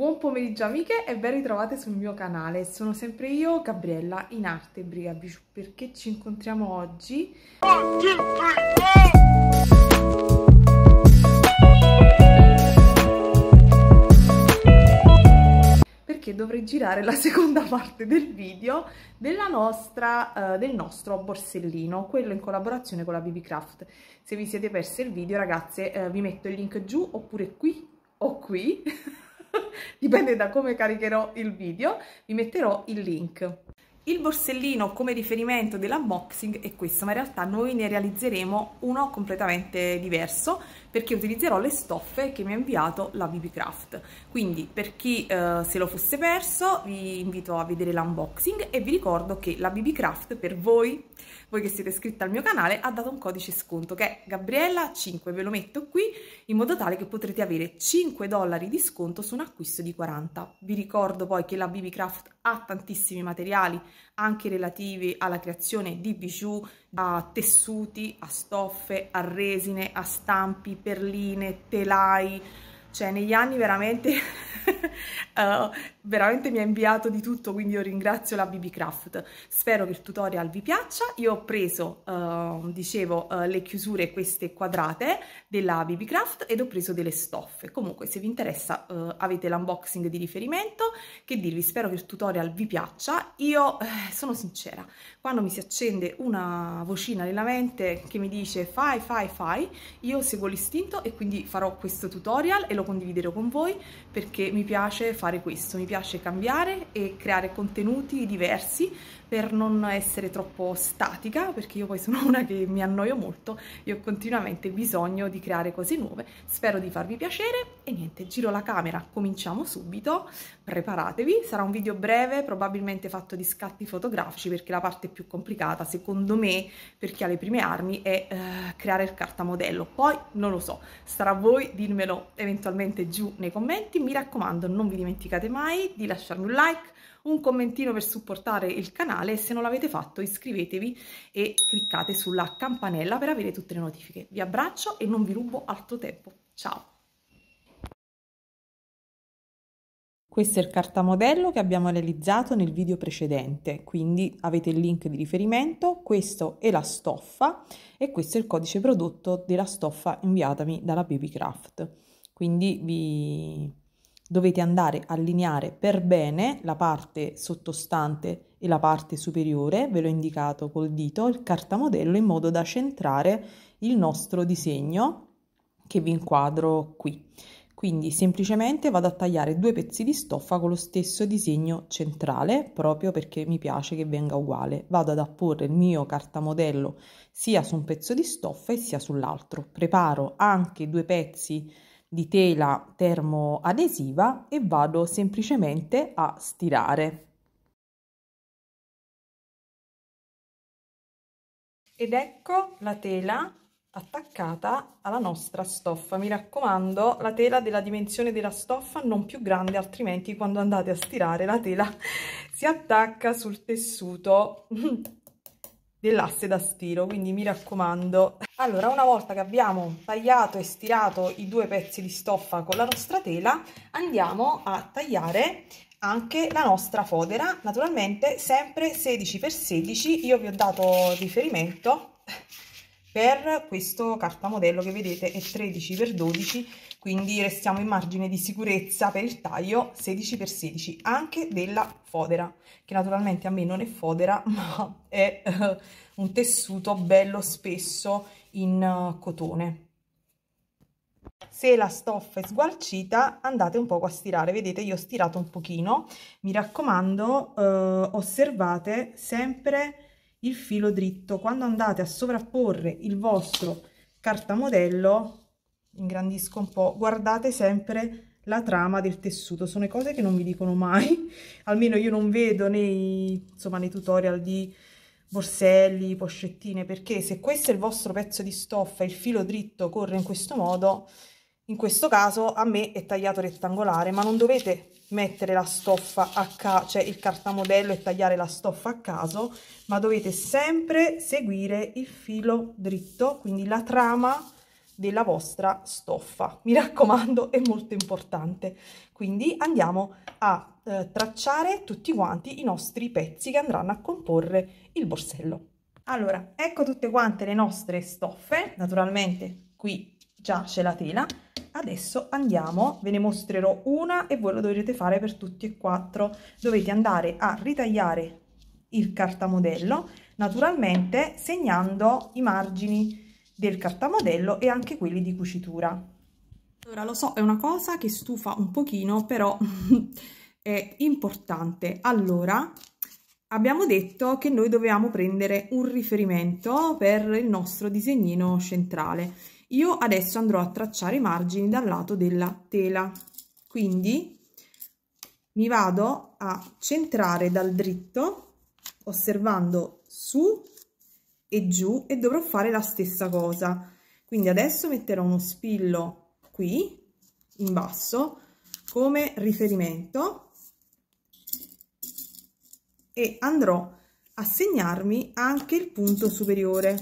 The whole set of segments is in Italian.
Buon pomeriggio amiche e ben ritrovate sul mio canale, sono sempre io Gabriella in arte Briga Bijou perché ci incontriamo oggi perché dovrei girare la seconda parte del video nostra, uh, del nostro borsellino, quello in collaborazione con la BB Craft. Se vi siete persi il video ragazze uh, vi metto il link giù oppure qui o qui dipende da come caricherò il video, vi metterò il link. Il borsellino come riferimento dell'unboxing è questo, ma in realtà noi ne realizzeremo uno completamente diverso perché utilizzerò le stoffe che mi ha inviato la BB Craft. Quindi per chi eh, se lo fosse perso vi invito a vedere l'unboxing e vi ricordo che la BB Craft per voi, voi che siete iscritti al mio canale, ha dato un codice sconto che è Gabriella5, ve lo metto qui in modo tale che potrete avere 5 dollari di sconto su un acquisto di 40. Vi ricordo poi che la BB Craft ha tantissimi materiali anche relativi alla creazione di bijou, a tessuti, a stoffe, a resine, a stampi, perline, telai, cioè negli anni veramente, uh, veramente mi ha inviato di tutto, quindi io ringrazio la BB Craft. Spero che il tutorial vi piaccia, io ho preso, uh, dicevo, uh, le chiusure queste quadrate della BB Craft ed ho preso delle stoffe. Comunque se vi interessa eh, avete l'unboxing di riferimento, che dirvi, spero che il tutorial vi piaccia. Io sono sincera, quando mi si accende una vocina nella mente che mi dice fai, fai, fai, io seguo l'istinto e quindi farò questo tutorial e lo lo condividerò con voi perché mi piace fare questo, mi piace cambiare e creare contenuti diversi per non essere troppo statica, perché io poi sono una che mi annoio molto e ho continuamente bisogno di creare cose nuove. Spero di farvi piacere e niente, giro la camera, cominciamo subito, preparatevi, sarà un video breve, probabilmente fatto di scatti fotografici, perché la parte più complicata, secondo me, per chi ha le prime armi, è eh, creare il cartamodello. Poi non lo so, starà a voi dirmelo eventualmente giù nei commenti, mi raccomando non vi dimenticate mai di lasciarmi un like, un commentino per supportare il canale e se non l'avete fatto iscrivetevi e cliccate sulla campanella per avere tutte le notifiche. Vi abbraccio e non vi rubo altro tempo. Ciao! Questo è il cartamodello che abbiamo realizzato nel video precedente, quindi avete il link di riferimento, questo è la stoffa e questo è il codice prodotto della stoffa inviatami dalla Babycraft. Quindi vi dovete andare a allineare per bene la parte sottostante e la parte superiore, ve l'ho indicato col dito, il cartamodello in modo da centrare il nostro disegno che vi inquadro qui. Quindi semplicemente vado a tagliare due pezzi di stoffa con lo stesso disegno centrale, proprio perché mi piace che venga uguale. Vado ad apporre il mio cartamodello sia su un pezzo di stoffa e sia sull'altro. Preparo anche due pezzi di tela termoadesiva e vado semplicemente a stirare. Ed ecco la tela attaccata alla nostra stoffa. Mi raccomando, la tela della dimensione della stoffa non più grande, altrimenti quando andate a stirare la tela si attacca sul tessuto dell'asse da stiro quindi mi raccomando allora una volta che abbiamo tagliato e stirato i due pezzi di stoffa con la nostra tela andiamo a tagliare anche la nostra fodera naturalmente sempre 16 x 16 io vi ho dato riferimento per questo cartamodello che vedete è 13x12 quindi restiamo in margine di sicurezza per il taglio 16x16 anche della fodera che naturalmente a me non è fodera ma è eh, un tessuto bello spesso in eh, cotone se la stoffa è sgualcita andate un poco a stirare vedete io ho stirato un pochino mi raccomando eh, osservate sempre il filo dritto quando andate a sovrapporre il vostro cartamodello ingrandisco un po' guardate sempre la trama del tessuto sono cose che non vi dicono mai almeno io non vedo nei insomma nei tutorial di borselli pochettine perché se questo è il vostro pezzo di stoffa il filo dritto corre in questo modo in questo caso a me è tagliato rettangolare ma non dovete mettere la stoffa a caso cioè il cartamodello e tagliare la stoffa a caso ma dovete sempre seguire il filo dritto quindi la trama della vostra stoffa mi raccomando è molto importante quindi andiamo a eh, tracciare tutti quanti i nostri pezzi che andranno a comporre il borsello allora ecco tutte quante le nostre stoffe naturalmente qui già c'è la tela adesso andiamo, ve ne mostrerò una e voi lo dovrete fare per tutti e quattro. Dovete andare a ritagliare il cartamodello, naturalmente segnando i margini del cartamodello e anche quelli di cucitura. Allora lo so, è una cosa che stufa un pochino, però è importante. Allora, abbiamo detto che noi dovevamo prendere un riferimento per il nostro disegnino centrale io adesso andrò a tracciare i margini dal lato della tela, quindi mi vado a centrare dal dritto osservando su e giù e dovrò fare la stessa cosa. Quindi adesso metterò uno spillo qui in basso come riferimento e andrò a segnarmi anche il punto superiore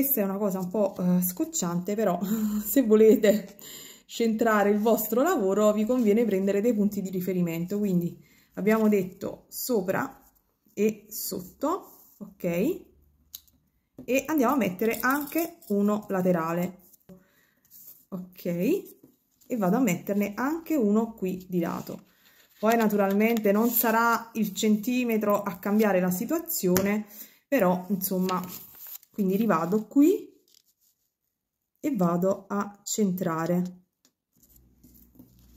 questa è una cosa un po' eh, scocciante però se volete centrare il vostro lavoro vi conviene prendere dei punti di riferimento quindi abbiamo detto sopra e sotto ok e andiamo a mettere anche uno laterale ok e vado a metterne anche uno qui di lato poi naturalmente non sarà il centimetro a cambiare la situazione però insomma quindi rivado qui e vado a centrare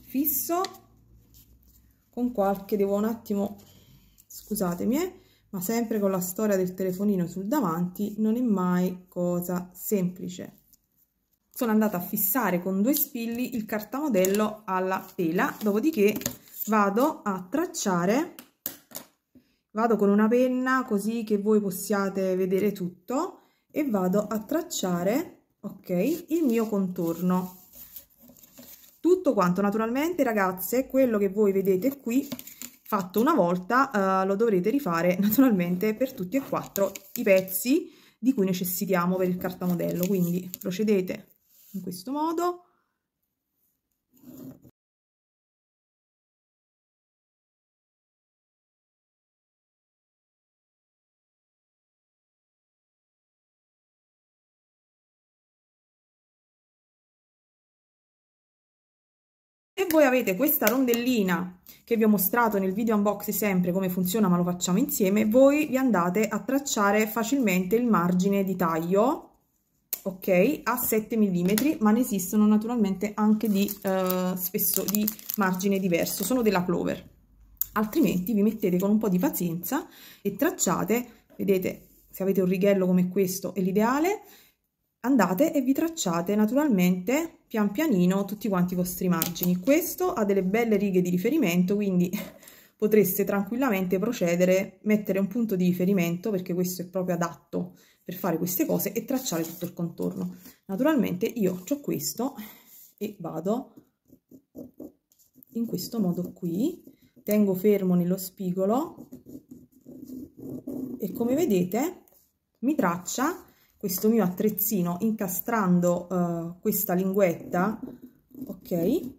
fisso con qualche devo un attimo scusatemi eh, ma sempre con la storia del telefonino sul davanti non è mai cosa semplice sono andata a fissare con due spilli il cartamodello alla tela dopodiché vado a tracciare vado con una penna così che voi possiate vedere tutto e vado a tracciare ok il mio contorno tutto quanto naturalmente ragazze quello che voi vedete qui fatto una volta eh, lo dovrete rifare naturalmente per tutti e quattro i pezzi di cui necessitiamo per il cartamodello quindi procedete in questo modo se voi avete questa rondellina che vi ho mostrato nel video unboxing sempre come funziona ma lo facciamo insieme, voi vi andate a tracciare facilmente il margine di taglio ok a 7 mm ma ne esistono naturalmente anche di eh, spesso di margine diverso sono della clover altrimenti vi mettete con un po di pazienza e tracciate vedete se avete un righello come questo è l'ideale andate e vi tracciate naturalmente pian pianino tutti quanti i vostri margini questo ha delle belle righe di riferimento quindi potreste tranquillamente procedere mettere un punto di riferimento perché questo è proprio adatto per fare queste cose e tracciare tutto il contorno naturalmente io ho questo e vado in questo modo qui tengo fermo nello spigolo e come vedete mi traccia questo mio attrezzino incastrando uh, questa linguetta ok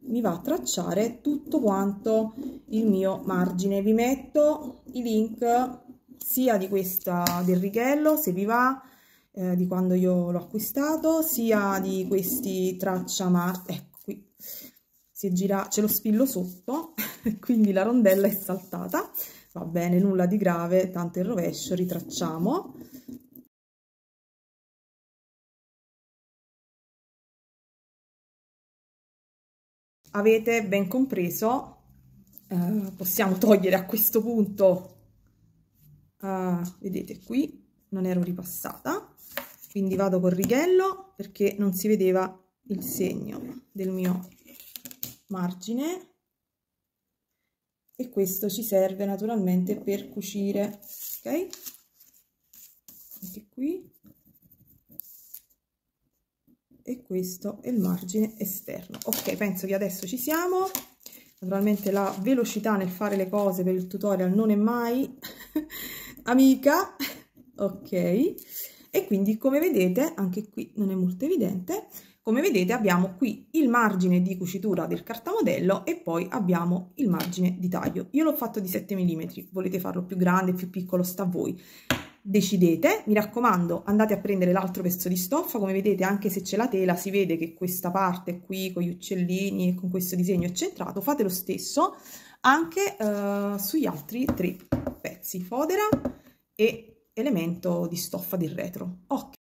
mi va a tracciare tutto quanto il mio margine vi metto i link sia di questa del righello se vi va eh, di quando io l'ho acquistato sia di questi traccia mart ecco qui si gira ce lo spillo sotto quindi la rondella è saltata va bene nulla di grave tanto il rovescio ritracciamo avete ben compreso eh, possiamo togliere a questo punto eh, vedete qui non ero ripassata quindi vado col righello perché non si vedeva il segno del mio margine e questo ci serve naturalmente per cucire ok anche qui e questo è il margine esterno ok penso che adesso ci siamo naturalmente la velocità nel fare le cose per il tutorial non è mai amica ok e quindi come vedete anche qui non è molto evidente come vedete abbiamo qui il margine di cucitura del cartamodello e poi abbiamo il margine di taglio io l'ho fatto di 7 mm volete farlo più grande più piccolo sta a voi decidete, mi raccomando andate a prendere l'altro pezzo di stoffa, come vedete anche se c'è la tela si vede che questa parte qui con gli uccellini e con questo disegno è centrato, fate lo stesso anche eh, sugli altri tre pezzi, fodera e elemento di stoffa del retro. Ok.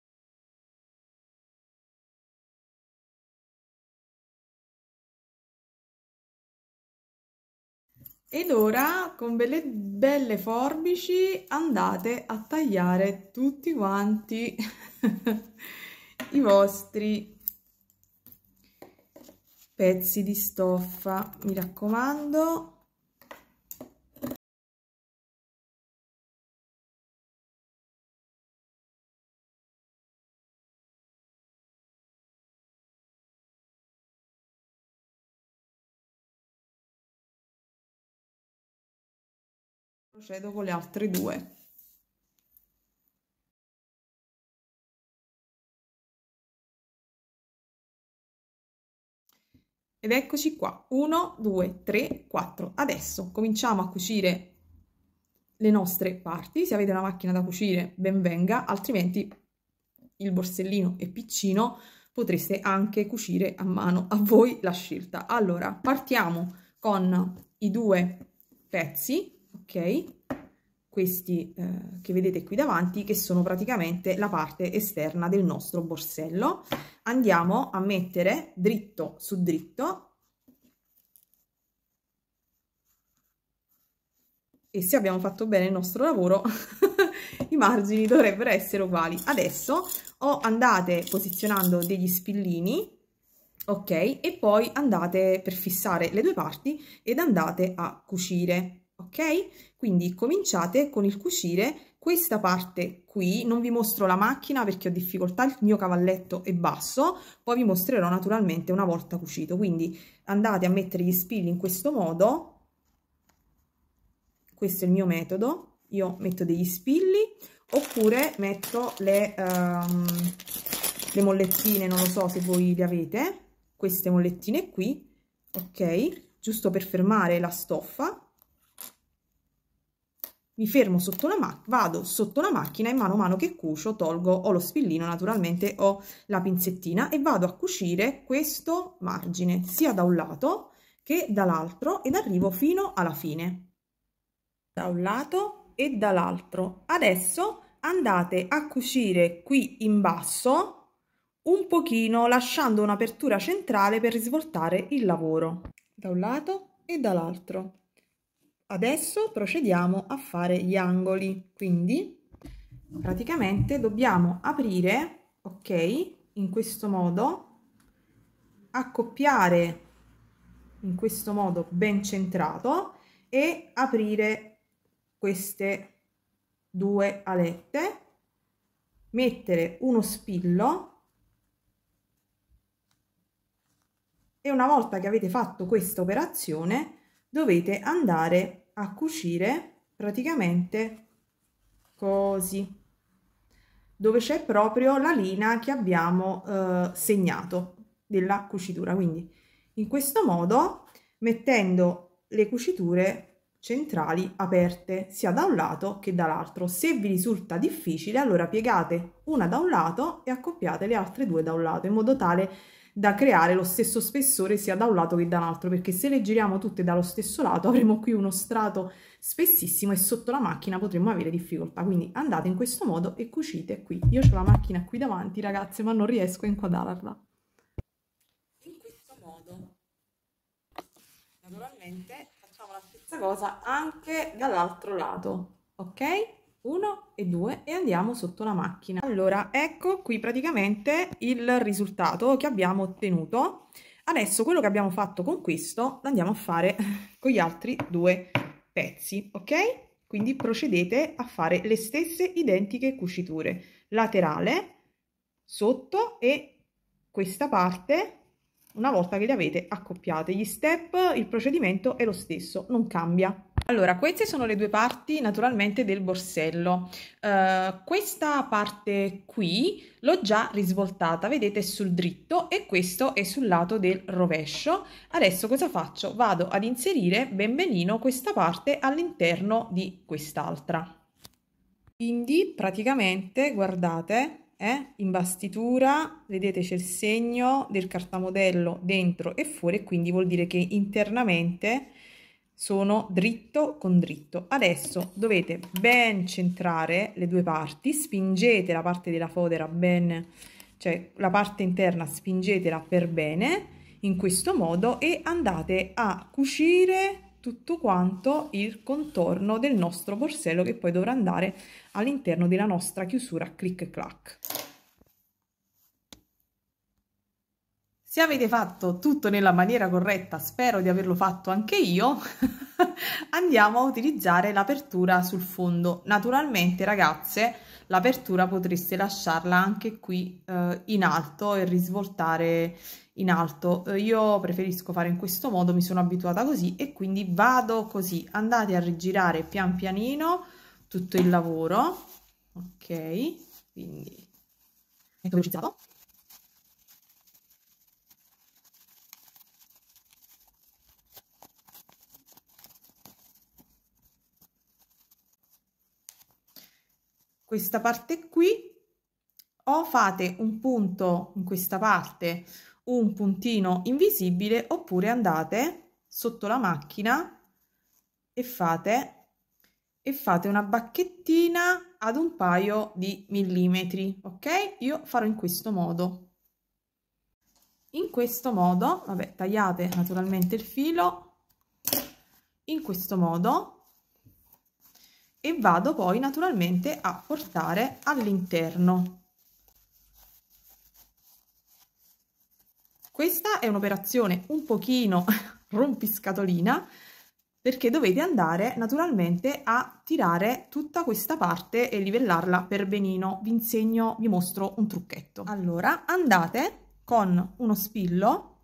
Ed ora con belle, belle forbici andate a tagliare tutti quanti i vostri pezzi di stoffa, mi raccomando. procedo con le altre due ed eccoci qua 1 2 3 4 adesso cominciamo a cucire le nostre parti se avete una macchina da cucire ben venga altrimenti il borsellino è piccino potreste anche cucire a mano a voi la scelta allora partiamo con i due pezzi ok? Questi eh, che vedete qui davanti, che sono praticamente la parte esterna del nostro borsello. Andiamo a mettere dritto su dritto e se abbiamo fatto bene il nostro lavoro i margini dovrebbero essere uguali adesso o andate posizionando degli spillini ok e poi andate per fissare le due parti ed andate a cucire ok? Quindi cominciate con il cucire questa parte qui, non vi mostro la macchina perché ho difficoltà, il mio cavalletto è basso, poi vi mostrerò naturalmente una volta cucito, quindi andate a mettere gli spilli in questo modo, questo è il mio metodo, io metto degli spilli oppure metto le, um, le mollettine, non lo so se voi le avete, queste mollettine qui, ok? Giusto per fermare la stoffa mi fermo sotto la macchina, vado sotto la macchina e mano a mano che cucio tolgo, o lo spillino naturalmente, o la pinzettina e vado a cucire questo margine sia da un lato che dall'altro ed arrivo fino alla fine. Da un lato e dall'altro. Adesso andate a cucire qui in basso un pochino lasciando un'apertura centrale per svoltare il lavoro da un lato e dall'altro. Adesso procediamo a fare gli angoli, quindi praticamente dobbiamo aprire, ok, in questo modo, accoppiare in questo modo ben centrato e aprire queste due alette, mettere uno spillo e una volta che avete fatto questa operazione dovete andare a cucire praticamente così dove c'è proprio la linea che abbiamo eh, segnato della cucitura quindi in questo modo mettendo le cuciture centrali aperte sia da un lato che dall'altro se vi risulta difficile allora piegate una da un lato e accoppiate le altre due da un lato in modo tale da creare lo stesso spessore sia da un lato che dall'altro, perché se le giriamo tutte dallo stesso lato avremo qui uno strato spessissimo e sotto la macchina potremmo avere difficoltà. Quindi andate in questo modo e cucite qui. Io ho la macchina qui davanti, ragazze, ma non riesco a inquadrarla. In questo modo, naturalmente, facciamo la stessa cosa anche dall'altro lato, ok? 1 e 2 e andiamo sotto la macchina. Allora, ecco qui praticamente il risultato che abbiamo ottenuto. Adesso quello che abbiamo fatto con questo lo andiamo a fare con gli altri due pezzi, ok? Quindi procedete a fare le stesse identiche cuciture, laterale, sotto e questa parte una volta che le avete accoppiate. Gli step, il procedimento è lo stesso, non cambia. Allora, queste sono le due parti naturalmente del borsello. Uh, questa parte qui l'ho già risvoltata, vedete sul dritto e questo è sul lato del rovescio. Adesso cosa faccio? Vado ad inserire ben benino questa parte all'interno di quest'altra. Quindi praticamente, guardate, eh, imbastitura, vedete c'è il segno del cartamodello dentro e fuori, quindi vuol dire che internamente sono dritto con dritto. Adesso dovete ben centrare le due parti, spingete la parte della fodera ben, cioè la parte interna spingetela per bene in questo modo e andate a cucire tutto quanto il contorno del nostro borsello che poi dovrà andare all'interno della nostra chiusura click clack. Se avete fatto tutto nella maniera corretta, spero di averlo fatto anche io, andiamo a utilizzare l'apertura sul fondo. Naturalmente ragazze l'apertura potreste lasciarla anche qui eh, in alto e risvoltare in alto. Eh, io preferisco fare in questo modo, mi sono abituata così e quindi vado così. Andate a rigirare pian pianino tutto il lavoro, ok? Quindi è ecco, questa parte qui o fate un punto in questa parte un puntino invisibile oppure andate sotto la macchina e fate e fate una bacchettina ad un paio di millimetri ok io farò in questo modo in questo modo vabbè tagliate naturalmente il filo in questo modo e vado poi naturalmente a portare all'interno. Questa è un'operazione un pochino rompiscatolina perché dovete andare naturalmente a tirare tutta questa parte e livellarla per benino. Vi insegno, vi mostro un trucchetto. Allora andate con uno spillo,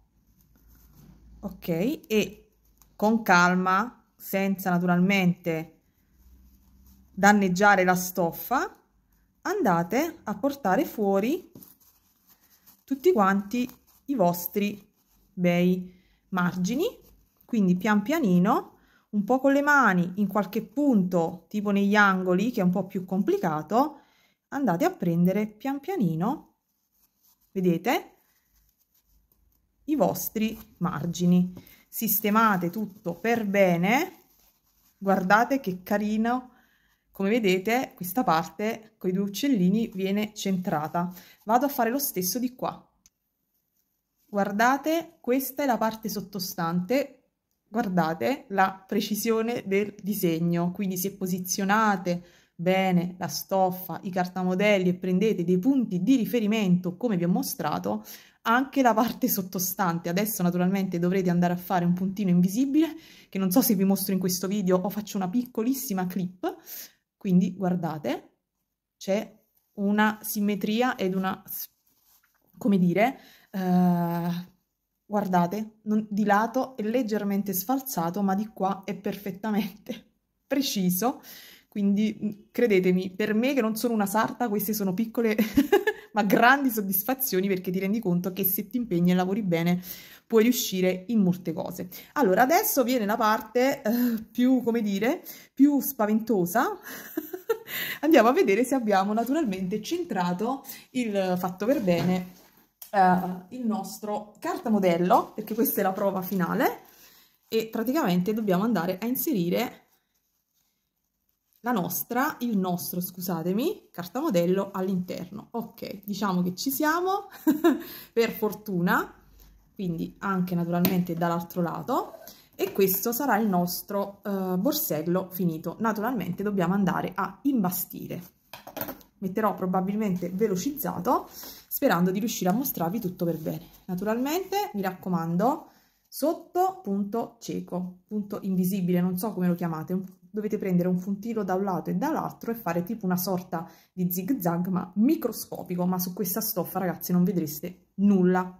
ok, e con calma, senza naturalmente danneggiare la stoffa andate a portare fuori tutti quanti i vostri bei margini quindi pian pianino un po' con le mani in qualche punto tipo negli angoli che è un po' più complicato andate a prendere pian pianino vedete i vostri margini sistemate tutto per bene guardate che carino come vedete questa parte con i due uccellini viene centrata. Vado a fare lo stesso di qua. Guardate, questa è la parte sottostante, guardate la precisione del disegno, quindi se posizionate bene la stoffa, i cartamodelli e prendete dei punti di riferimento come vi ho mostrato, anche la parte sottostante. Adesso naturalmente dovrete andare a fare un puntino invisibile che non so se vi mostro in questo video o faccio una piccolissima clip, quindi guardate, c'è una simmetria ed una, come dire, eh, guardate, non, di lato è leggermente sfalzato, ma di qua è perfettamente preciso. Quindi mm, credetemi, per me che non sono una sarta, queste sono piccole ma grandi soddisfazioni perché ti rendi conto che se ti impegni e lavori bene puoi riuscire in molte cose. Allora, adesso viene la parte eh, più, come dire, più spaventosa. Andiamo a vedere se abbiamo naturalmente centrato il fatto per bene eh, il nostro cartamodello, perché questa è la prova finale e praticamente dobbiamo andare a inserire la nostra, il nostro, scusatemi, carta modello all'interno. Ok, diciamo che ci siamo, per fortuna, quindi anche naturalmente dall'altro lato e questo sarà il nostro eh, borsello finito. Naturalmente dobbiamo andare a imbastire. Metterò probabilmente velocizzato sperando di riuscire a mostrarvi tutto per bene. Naturalmente, mi raccomando, sotto punto cieco, punto invisibile, non so come lo chiamate, dovete prendere un puntino da un lato e dall'altro e fare tipo una sorta di zig zag ma microscopico, ma su questa stoffa ragazzi non vedreste nulla.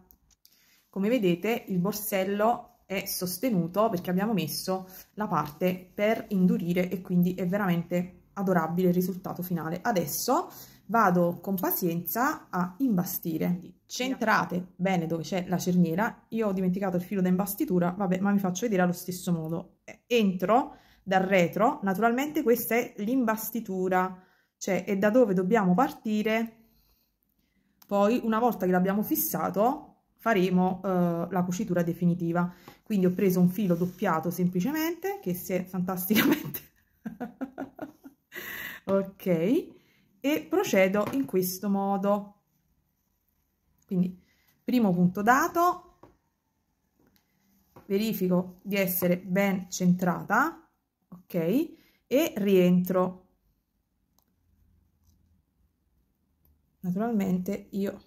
Come vedete il borsello è sostenuto perché abbiamo messo la parte per indurire e quindi è veramente adorabile il risultato finale. Adesso vado con pazienza a imbastire. Centrate bene dove c'è la cerniera. Io ho dimenticato il filo da imbastitura, vabbè, ma mi faccio vedere allo stesso modo. Entro dal retro, naturalmente questa è l'imbastitura, cioè è da dove dobbiamo partire. Poi una volta che l'abbiamo fissato faremo eh, la cucitura definitiva. Quindi ho preso un filo doppiato semplicemente che si è fantasticamente... ok, e procedo in questo modo. Quindi primo punto dato, verifico di essere ben centrata ok e rientro naturalmente io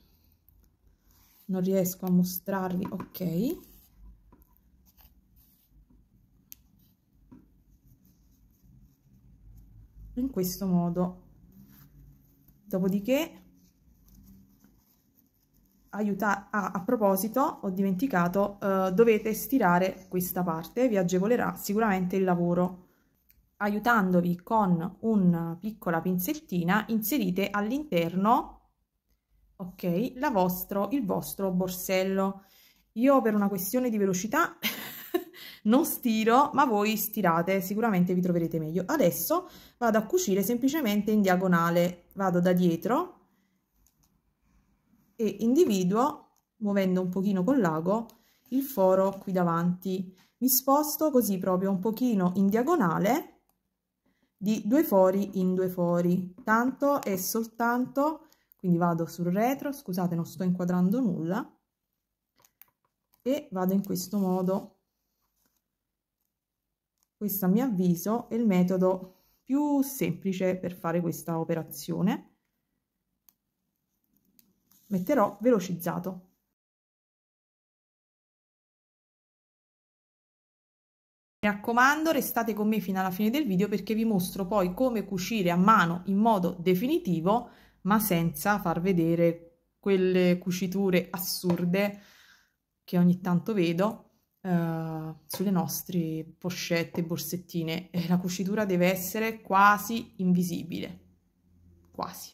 non riesco a mostrarvi ok in questo modo dopodiché aiuta ah, a proposito ho dimenticato eh, dovete stirare questa parte vi agevolerà sicuramente il lavoro aiutandovi con una piccola pinzettina inserite all'interno ok la vostro il vostro borsello io per una questione di velocità non stiro ma voi stirate sicuramente vi troverete meglio adesso vado a cucire semplicemente in diagonale vado da dietro e individuo muovendo un pochino con l'ago il foro qui davanti mi sposto così proprio un pochino in diagonale di due fori in due fori tanto e soltanto quindi vado sul retro scusate non sto inquadrando nulla e vado in questo modo questo a mio avviso è il metodo più semplice per fare questa operazione metterò velocizzato Mi raccomando restate con me fino alla fine del video perché vi mostro poi come cucire a mano in modo definitivo ma senza far vedere quelle cuciture assurde che ogni tanto vedo eh, sulle nostre pochette, borsettine. Eh, la cucitura deve essere quasi invisibile, quasi.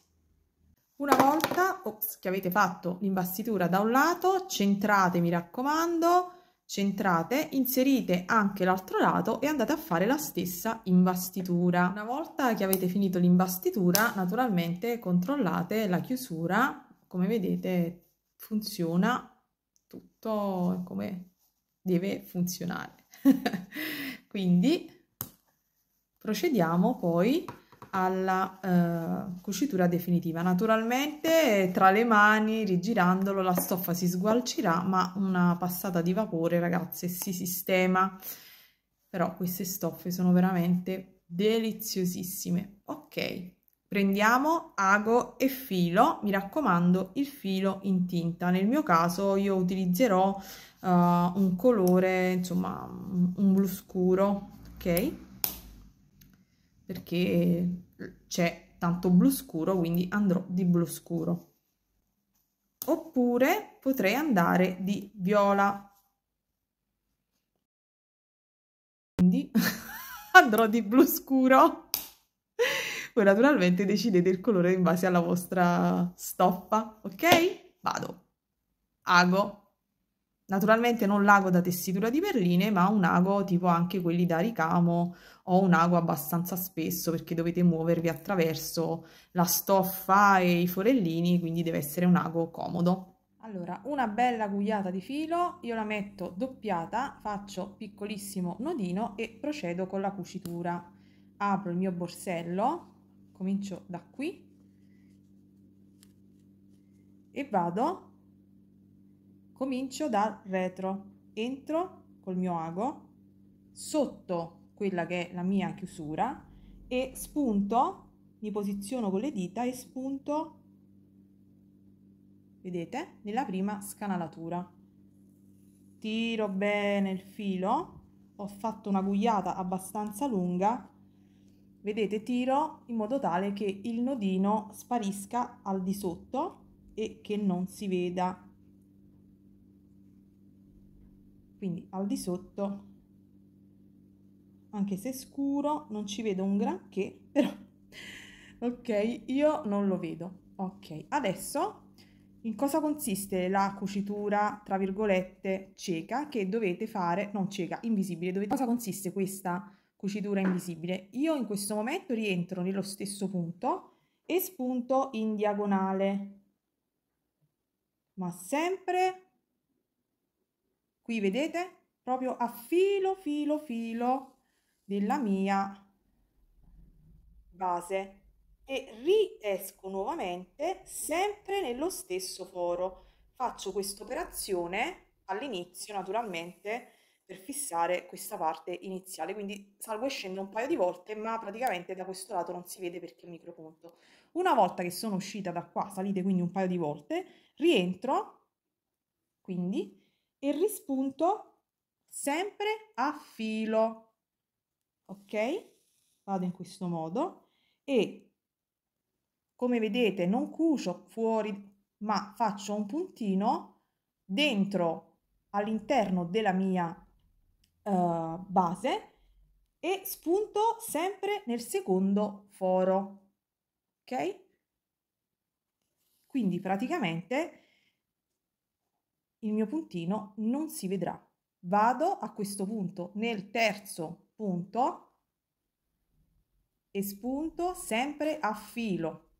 Una volta ops, che avete fatto l'imbastitura da un lato, centrate mi raccomando, centrate, inserite anche l'altro lato e andate a fare la stessa imbastitura. Una volta che avete finito l'imbastitura, naturalmente controllate la chiusura, come vedete funziona tutto come deve funzionare. Quindi procediamo poi alla eh, cucitura definitiva. Naturalmente tra le mani, rigirandolo, la stoffa si sgualcirà, ma una passata di vapore, ragazze, si sistema. Però queste stoffe sono veramente deliziosissime. Ok, prendiamo ago e filo, mi raccomando il filo in tinta, nel mio caso io utilizzerò uh, un colore, insomma un blu scuro, ok? perché c'è tanto blu scuro, quindi andrò di blu scuro. Oppure potrei andare di viola. Quindi andrò di blu scuro. Poi naturalmente decidete il colore in base alla vostra stoppa ok? Vado. Ago. Naturalmente non l'ago da tessitura di perline, ma un ago tipo anche quelli da ricamo, o un ago abbastanza spesso perché dovete muovervi attraverso la stoffa e i forellini, quindi deve essere un ago comodo. Allora, una bella gugliata di filo, io la metto doppiata, faccio piccolissimo nodino e procedo con la cucitura. Apro il mio borsello, comincio da qui e vado, comincio dal retro, entro col mio ago, sotto quella che è la mia chiusura e spunto, mi posiziono con le dita e spunto, vedete, nella prima scanalatura. Tiro bene il filo, ho fatto una gugliata abbastanza lunga, vedete tiro in modo tale che il nodino sparisca al di sotto e che non si veda quindi al di sotto anche se scuro, non ci vedo un granché, però ok, io non lo vedo. Ok, adesso in cosa consiste la cucitura, tra virgolette, cieca che dovete fare, non cieca, invisibile, dovete... cosa consiste questa cucitura invisibile? Io in questo momento rientro nello stesso punto e spunto in diagonale, ma sempre, qui vedete, proprio a filo, filo, filo, della mia base e riesco nuovamente sempre nello stesso foro. Faccio questa operazione all'inizio naturalmente per fissare questa parte iniziale, quindi salgo e scendo un paio di volte, ma praticamente da questo lato non si vede perché è un micropunto. Una volta che sono uscita da qua, salite quindi un paio di volte, rientro quindi e rispunto sempre a filo ok? Vado in questo modo e come vedete non cucio fuori ma faccio un puntino dentro all'interno della mia uh, base e spunto sempre nel secondo foro ok quindi praticamente il mio puntino non si vedrà vado a questo punto nel terzo punto e spunto sempre a filo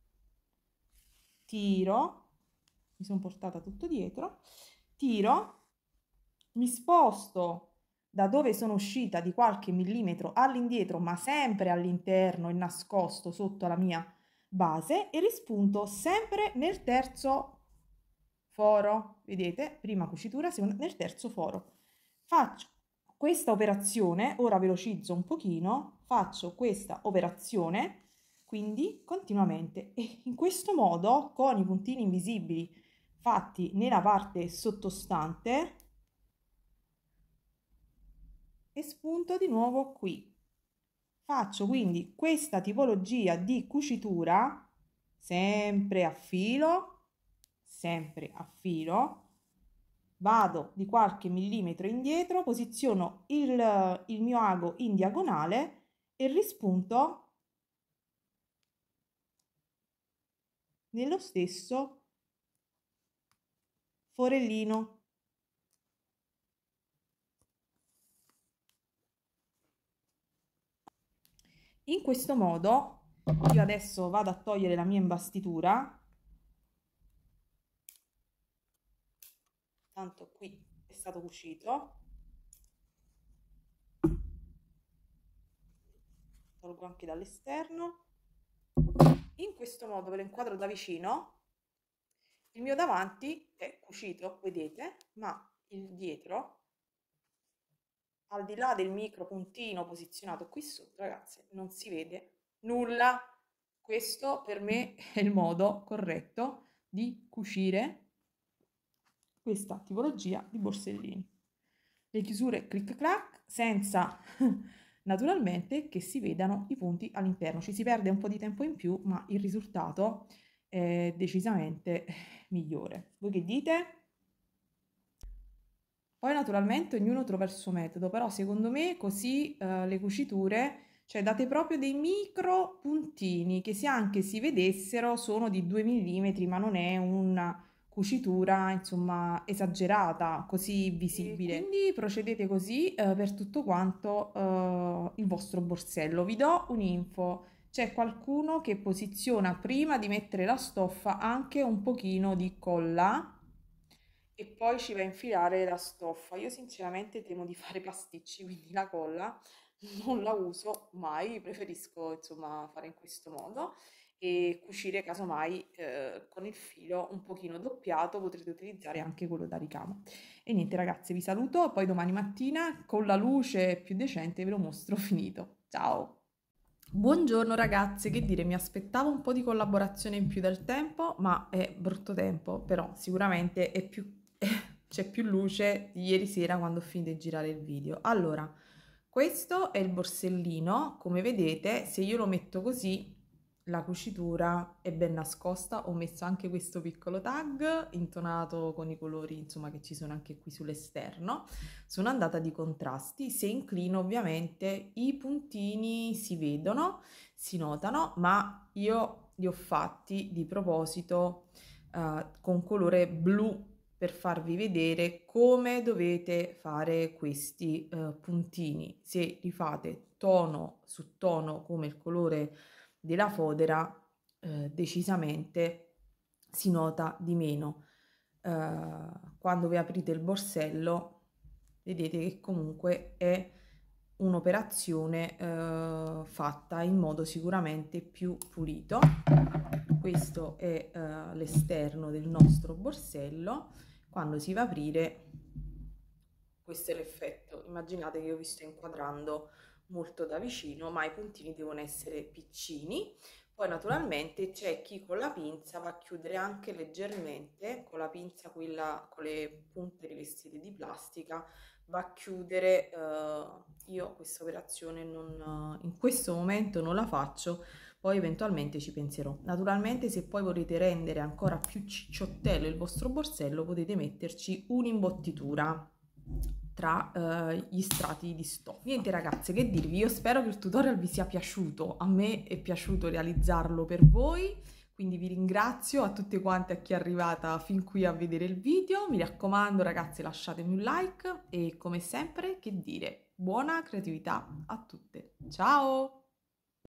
tiro mi sono portata tutto dietro tiro mi sposto da dove sono uscita di qualche millimetro all'indietro ma sempre all'interno e nascosto sotto la mia base e rispunto sempre nel terzo foro vedete prima cucitura nel terzo foro faccio questa operazione, ora velocizzo un pochino, faccio questa operazione, quindi continuamente. E in questo modo, con i puntini invisibili fatti nella parte sottostante, e spunto di nuovo qui. Faccio quindi questa tipologia di cucitura sempre a filo, sempre a filo, vado di qualche millimetro indietro, posiziono il, il mio ago in diagonale e rispunto nello stesso forellino. In questo modo io adesso vado a togliere la mia imbastitura tanto qui è stato cucito tolgo anche dall'esterno in questo modo ve lo inquadro da vicino il mio davanti è cucito vedete ma il dietro al di là del micro puntino posizionato qui sotto ragazzi non si vede nulla questo per me è il modo corretto di cucire questa tipologia di borsellini. Le chiusure clic-clac senza naturalmente che si vedano i punti all'interno. Ci si perde un po' di tempo in più, ma il risultato è decisamente migliore. Voi che dite? Poi naturalmente ognuno trova il suo metodo, però secondo me così eh, le cuciture, cioè date proprio dei micro puntini che se anche si vedessero sono di 2 mm, ma non è una cucitura insomma esagerata, così visibile. Quindi procedete così eh, per tutto quanto eh, il vostro borsello. Vi do un'info. C'è qualcuno che posiziona prima di mettere la stoffa anche un pochino di colla e poi ci va a infilare la stoffa. Io sinceramente temo di fare pasticci, quindi la colla non la uso mai, preferisco insomma fare in questo modo e cucire casomai eh, con il filo un pochino doppiato potrete utilizzare anche quello da ricamo e niente ragazzi vi saluto poi domani mattina con la luce più decente ve lo mostro finito ciao Buongiorno ragazze, che dire, mi aspettavo un po' di collaborazione in più del tempo, ma è brutto tempo, però sicuramente c'è più, più luce di ieri sera quando ho finito di girare il video. Allora, questo è il borsellino, come vedete, se io lo metto così la cucitura è ben nascosta, ho messo anche questo piccolo tag intonato con i colori insomma che ci sono anche qui sull'esterno, sono andata di contrasti, se inclino ovviamente i puntini si vedono, si notano, ma io li ho fatti di proposito eh, con colore blu per farvi vedere come dovete fare questi eh, puntini, se li fate tono su tono come il colore della fodera eh, decisamente si nota di meno. Eh, quando vi aprite il borsello vedete che comunque è un'operazione eh, fatta in modo sicuramente più pulito. Questo è eh, l'esterno del nostro borsello. Quando si va a aprire, questo è l'effetto. Immaginate che io vi sto inquadrando molto da vicino, ma i puntini devono essere piccini. Poi naturalmente c'è chi con la pinza va a chiudere anche leggermente, con la pinza quella con le punte rivestite di plastica, va a chiudere, eh, io questa operazione non, eh, in questo momento non la faccio, poi eventualmente ci penserò. Naturalmente se poi volete rendere ancora più cicciottello il vostro borsello potete metterci un'imbottitura tra uh, gli strati di stoffa. Niente ragazze, che dirvi? Io spero che il tutorial vi sia piaciuto, a me è piaciuto realizzarlo per voi, quindi vi ringrazio a tutte quante a chi è arrivata fin qui a vedere il video, mi raccomando ragazze lasciatemi un like e come sempre che dire, buona creatività a tutte, ciao!